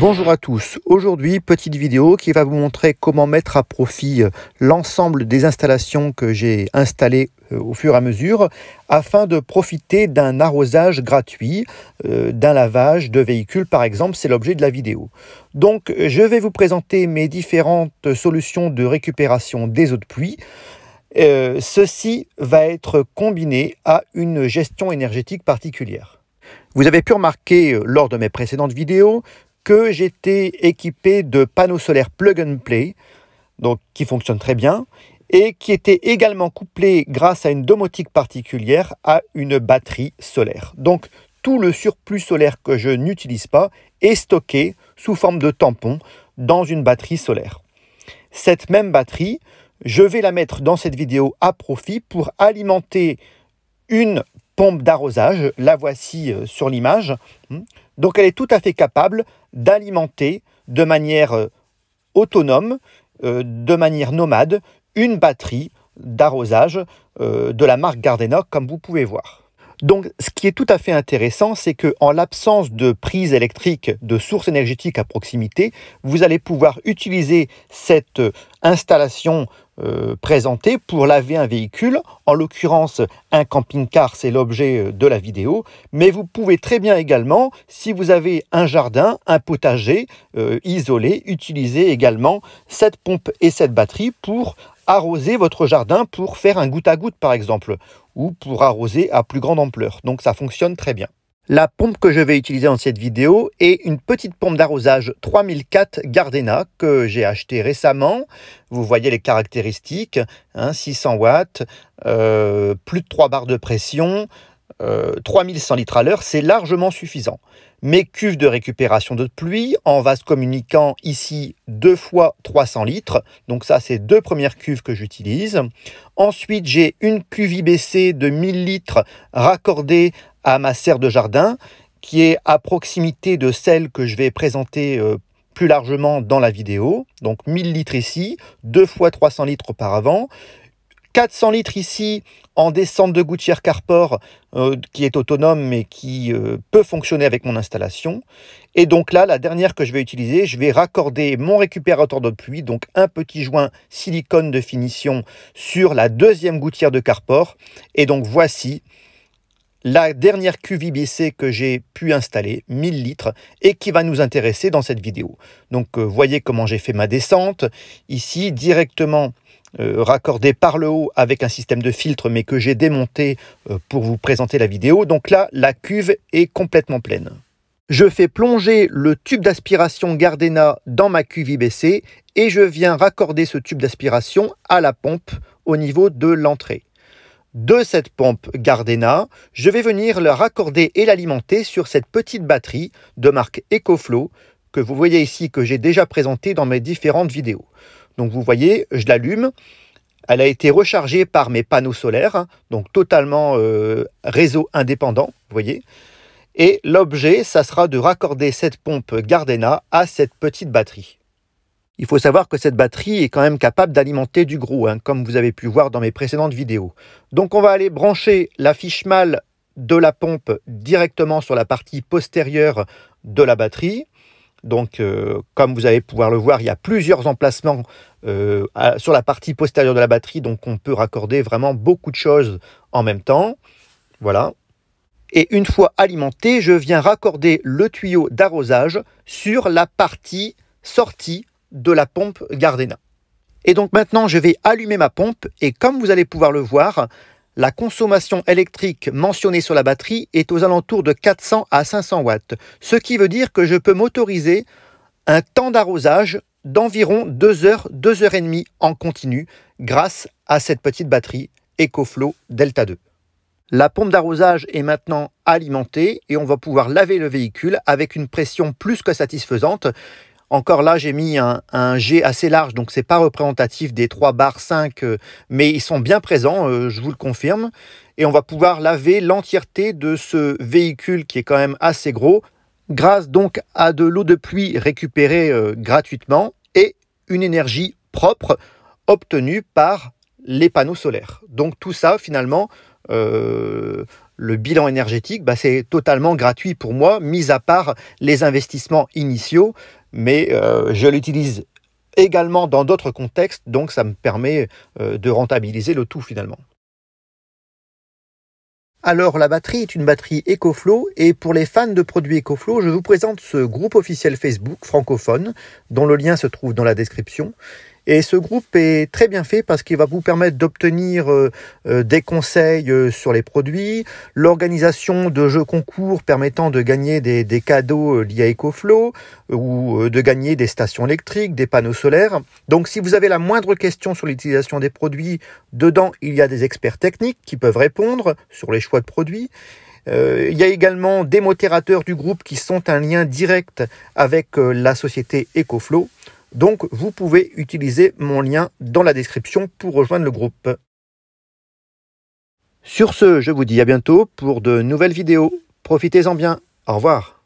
Bonjour à tous. Aujourd'hui, petite vidéo qui va vous montrer comment mettre à profit euh, l'ensemble des installations que j'ai installées euh, au fur et à mesure afin de profiter d'un arrosage gratuit, euh, d'un lavage de véhicules par exemple, c'est l'objet de la vidéo. Donc je vais vous présenter mes différentes solutions de récupération des eaux de pluie. ceci va être combiné à une gestion énergétique particulière. Vous avez pu remarquer lors de mes précédentes vidéos que j'étais équipé de panneaux solaires plug and play, donc qui fonctionnent très bien, et qui était également couplé grâce à une domotique particulière à une batterie solaire. Donc tout le surplus solaire que je n'utilise pas est stocké sous forme de tampon dans une batterie solaire. Cette même batterie, je vais la mettre dans cette vidéo à profit pour alimenter une pompe d'arrosage. La voici euh, sur l'image. Hmm. Donc elle est tout à fait capable d'alimenter de manière euh, autonome, euh, de manière nomade, une batterie d'arrosage de la marque Gardenoc comme vous pouvez voir. Donc, ce qui est tout à fait intéressant, c'est que en l'absence de prise électrique de source énergétique à proximité, vous allez pouvoir utiliser cette euh, installation euh, présentée pour laver un véhicule. En l'occurrence, un camping-car, c'est l'objet euh, de la vidéo. Mais vous pouvez très bien également, si vous avez un jardin, un potager isolé, utiliser également cette pompe et cette batterie pour arroser votre jardin pour faire un goutte à goutte par exemple ou pour arroser à plus grande ampleur. Donc ça fonctionne très bien. La pompe que je vais utiliser dans cette vidéo est une petite pompe d'arrosage 3004 Gardena que j'ai acheté récemment. Vous voyez les caractéristiques, 600 hein, watts, euh, plus de 3 barres de pression, 3100 euh, litres à l'heure, c'est largement suffisant. Mes cuves de récupération de pluie en vase communiquant ici deux fois 300 litres. Donc ça, c'est deux premières cuves que j'utilise. Ensuite, j'ai une cuve IBC de 1000 litres raccordée à ma serre de jardin qui est à proximité de celle que je vais présenter euh, plus largement dans la vidéo. Donc 1000 litres ici, deux fois 300 litres auparavant, 400 litres ici en descente de gouttière Carport euh, qui est autonome mais qui euh, peut fonctionner avec mon installation. Et donc là, la dernière que je vais utiliser, je vais raccorder mon récupérateur de pluie, donc un petit joint silicone de finition sur la deuxième gouttière de Carport. Et donc voici la dernière cuve IBC que j'ai pu installer, 1000 litres, et qui va nous intéresser dans cette vidéo. Donc euh, voyez comment j'ai fait ma descente. Ici, directement euh, raccordé par le haut avec un système de filtre, mais que j'ai démonté euh, pour vous présenter la vidéo. Donc là, la cuve est complètement pleine. Je fais plonger le tube d'aspiration Gardena dans ma cuve IBC et je viens raccorder ce tube d'aspiration à la pompe au niveau de l'entrée. De cette pompe Gardena, je vais venir la raccorder et l'alimenter sur cette petite batterie de marque EcoFlow que vous voyez ici que j'ai déjà présentée dans mes différentes vidéos. Donc vous voyez, je l'allume. Elle a été rechargée par mes panneaux solaires, hein, donc totalement euh, réseau indépendant, vous voyez. Et l'objet, ça sera de raccorder cette pompe Gardena à cette petite batterie. Il faut savoir que cette batterie est quand même capable d'alimenter du gros, hein, comme vous avez pu voir dans mes précédentes vidéos. Donc on va aller brancher la fiche mâle de la pompe directement sur la partie postérieure de la batterie. Donc, euh, comme vous allez pouvoir le voir, il y a plusieurs emplacements euh, sur la partie postérieure de la batterie, donc on peut raccorder vraiment beaucoup de choses en même temps. Voilà. Et une fois alimenté, je viens raccorder le tuyau d'arrosage sur la partie sortie de la pompe Gardena. Et donc maintenant, je vais allumer ma pompe et comme vous allez pouvoir le voir, la consommation électrique mentionnée sur la batterie est aux alentours de 400 à 500 watts, ce qui veut dire que je peux m'autoriser un temps d'arrosage d'environ 2 heures, 2 heures et demie en continu grâce à cette petite batterie EcoFlow Delta 2. La pompe d'arrosage est maintenant alimentée et on va pouvoir laver le véhicule avec une pression plus que satisfaisante. Encore là, j'ai mis un, G assez large, donc c'est pas représentatif des 3 barres 5, euh, mais ils sont bien présents, euh, je vous le confirme. Et on va pouvoir laver l'entièreté de ce véhicule qui est quand même assez gros, grâce donc à de l'eau de pluie récupérée euh, gratuitement et une énergie propre obtenue par les panneaux solaires. Donc tout ça, finalement, le bilan énergétique, bah, c'est totalement gratuit pour moi, mis à part les investissements initiaux, mais euh, je l'utilise également dans d'autres contextes, donc ça me permet euh, de rentabiliser le tout finalement. Alors la batterie est une batterie EcoFlow et pour les fans de produits EcoFlow, je vous présente ce groupe officiel Facebook francophone dont le lien se trouve dans la description. Et ce groupe est très bien fait parce qu'il va vous permettre d'obtenir euh, euh, des conseils euh, sur les produits, l'organisation de jeux concours permettant de gagner des, cadeaux liés à EcoFlow ou de gagner des stations électriques, des panneaux solaires. Donc si vous avez la moindre question sur l'utilisation des produits, dedans il y a des experts techniques qui peuvent répondre sur les choix de produits. il y a également des modérateurs du groupe qui sont un lien direct avec la société EcoFlow. Donc vous pouvez utiliser mon lien dans la description pour rejoindre le groupe. Sur ce, je vous dis à bientôt pour de nouvelles vidéos. Profitez-en bien. Au revoir.